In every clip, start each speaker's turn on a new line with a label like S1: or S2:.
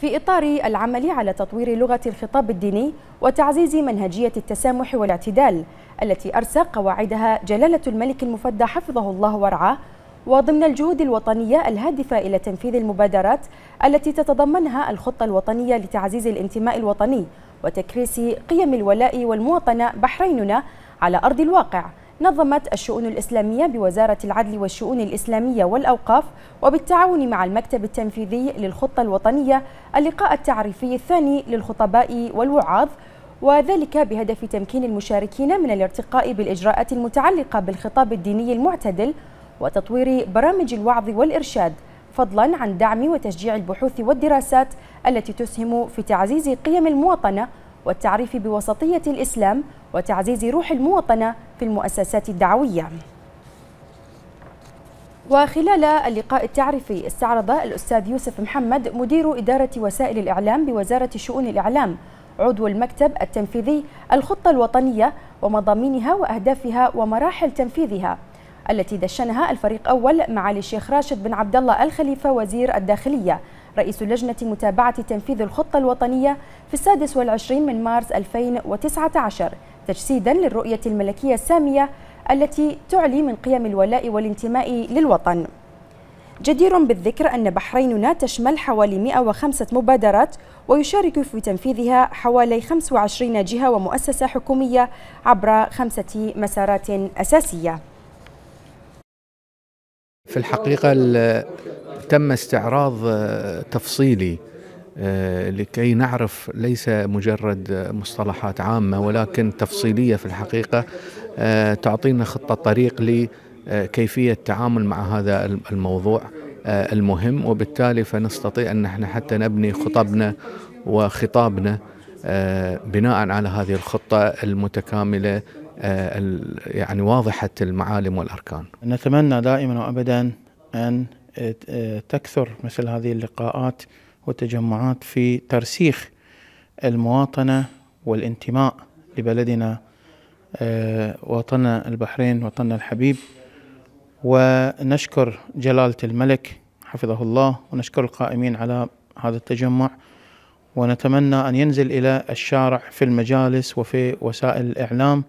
S1: في إطار العمل على تطوير لغة الخطاب الديني وتعزيز منهجية التسامح والاعتدال التي أرسى قواعدها جلالة الملك المفدى حفظه الله ورعاه وضمن الجهود الوطنية الهادفة إلى تنفيذ المبادرات التي تتضمنها الخطة الوطنية لتعزيز الانتماء الوطني وتكريس قيم الولاء والمواطنة بحريننا على أرض الواقع نظمت الشؤون الإسلامية بوزارة العدل والشؤون الإسلامية والأوقاف وبالتعاون مع المكتب التنفيذي للخطة الوطنية اللقاء التعريفي الثاني للخطباء والوعاظ وذلك بهدف تمكين المشاركين من الارتقاء بالإجراءات المتعلقة بالخطاب الديني المعتدل وتطوير برامج الوعظ والإرشاد فضلا عن دعم وتشجيع البحوث والدراسات التي تسهم في تعزيز قيم المواطنة والتعريف بوسطية الإسلام وتعزيز روح المواطنة في المؤسسات الدعوية وخلال اللقاء التعريفي استعرض الأستاذ يوسف محمد مدير إدارة وسائل الإعلام بوزارة شؤون الإعلام عضو المكتب التنفيذي الخطة الوطنية ومضامينها وأهدافها ومراحل تنفيذها التي دشنها الفريق أول معالي الشيخ راشد بن عبد الله الخليفة وزير الداخلية رئيس لجنة متابعة تنفيذ الخطة الوطنية في السادس والعشرين من مارس 2019 تجسيدا للرؤية الملكية السامية التي تعلي من قيم الولاء والانتماء للوطن جدير بالذكر أن بحريننا تشمل حوالي 105 مبادرات ويشارك في تنفيذها حوالي 25 جهة ومؤسسة حكومية عبر خمسة مسارات أساسية
S2: في الحقيقة تم استعراض تفصيلي آه، لكي نعرف ليس مجرد مصطلحات عامة ولكن تفصيلية في الحقيقة آه، تعطينا خطة طريق لكيفية آه، التعامل مع هذا الموضوع المهم وبالتالي فنستطيع أن نحن حتى نبني خطبنا وخطابنا بناء على هذه الخطة المتكاملة يعني واضحة المعالم والأركان
S3: نتمنى دائما وأبدا أن تكثر مثل هذه اللقاءات وتجمعات في ترسيخ المواطنة والانتماء لبلدنا آه، وطننا البحرين وطننا الحبيب ونشكر جلالة الملك حفظه الله ونشكر القائمين على هذا التجمع ونتمنى أن ينزل إلى الشارع في المجالس وفي وسائل الإعلام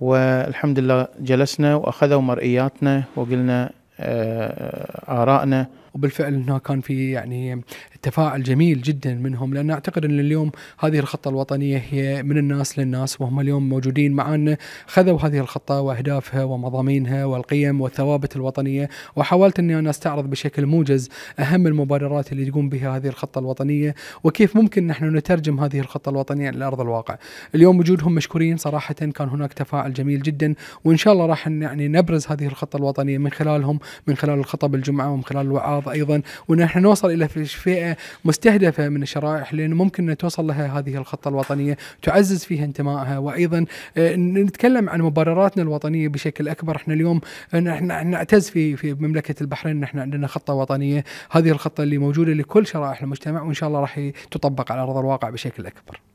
S3: والحمد لله جلسنا وأخذوا مرئياتنا وقلنا آه، آرائنا وبالفعل انه كان في يعني تفاعل جميل
S4: جدا منهم لان اعتقد ان اليوم هذه الخطه الوطنيه هي من الناس للناس وهم اليوم موجودين معنا خذوا هذه الخطه واهدافها ومضامينها والقيم والثوابت الوطنيه وحاولت اني انا استعرض بشكل موجز اهم المبادرات اللي تقوم بها هذه الخطه الوطنيه وكيف ممكن نحن نترجم هذه الخطه الوطنيه على ارض الواقع. اليوم وجودهم مشكورين صراحه كان هناك تفاعل جميل جدا وان شاء الله راح يعني نبرز هذه الخطه الوطنيه من خلالهم من خلال الخطب الجمعه ومن خلال الوعاظ الأمراض أيضا ونحن نوصل إلى فئة مستهدفة من الشرائح لأنه ممكن توصل لها هذه الخطة الوطنية تعزز فيها انتمائها وأيضا آه، نتكلم عن مبرراتنا الوطنية بشكل أكبر احنا اليوم آه، نحن نعتز في في مملكة البحرين نحن عندنا خطة وطنية هذه الخطة اللي موجودة لكل شرائح المجتمع وإن شاء الله
S2: راح تطبق على أرض الواقع بشكل أكبر